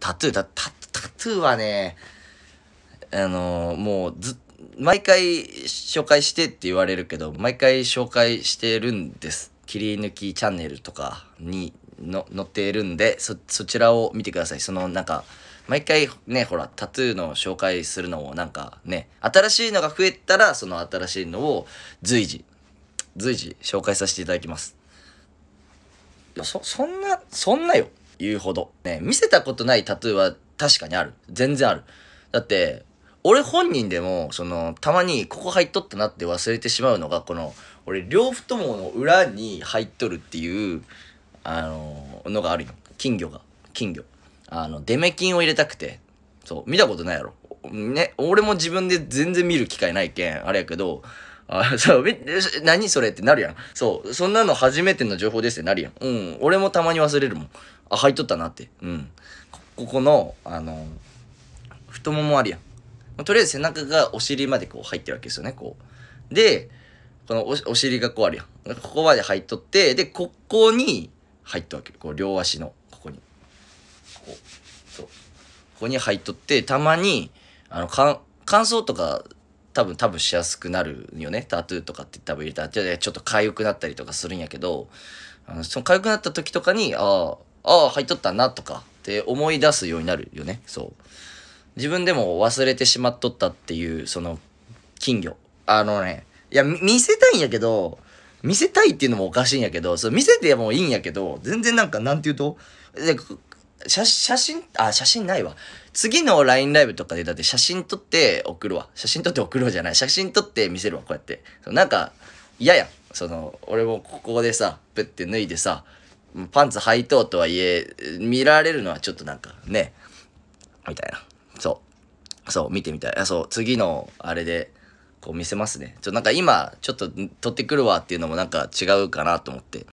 タトゥー、タタタトゥーはね、あのー、もうず、毎回紹介してって言われるけど、毎回紹介してるんです。切り抜きチャンネルとかにの載っているんで、そ、そちらを見てください。そのなんか、毎回ね、ほら、タトゥーの紹介するのをなんかね、新しいのが増えたら、その新しいのを随時、随時紹介させていただきます。いや、そ、そんな、そんなよ。言うほど。ね、見せたことないタトゥーは確かにある。全然ある。だって、俺本人でも、その、たまにここ入っとったなって忘れてしまうのが、この、俺、両太ももの裏に入っとるっていう、あののがあるよ。金魚が。金魚。あの、デメ金を入れたくて。そう、見たことないやろ。ね、俺も自分で全然見る機会ないけん、あれやけど、あ、そう、何それってなるやん。そう、そんなの初めての情報ですってなるやん。うん、俺もたまに忘れるもん。あ、入っとったなって。うん。ここの、あの、太ももあるやん。とりあえず背中がお尻までこう入ってるわけですよね、こう。で、このお尻がこうあるやん。ここまで入っとって、で、ここに入っとわけ。こう、両足の、ここに。こう。そう。ここに入っとって、たまに、あの、か乾燥とか、多分、多分しやすくなるよね。タトゥーとかって多分入れたら、ちょっと痒くなったりとかするんやけど、あの、その痒くなった時とかに、ああ、ああ、入っとったなとかって思い出すようになるよね。そう。自分でも忘れてしまっとったっていう、その、金魚。あのね、いや、見せたいんやけど、見せたいっていうのもおかしいんやけど、そ見せてもいいんやけど、全然なんか、なんて言うと、写写真、あ、写真ないわ。次の LINE ライブとかで、だって写真撮って送るわ。写真撮って送るわじゃない。写真撮って見せるわ、こうやって。なんか、嫌やん。その、俺もここでさ、プって脱いでさ、パンツ履いとうとはいえ、見られるのはちょっとなんかね、みたいな。そう。そう、見てみたい。あ、そう、次のあれで、こう見せますね。ちょ、なんか今、ちょっと撮ってくるわっていうのもなんか違うかなと思って。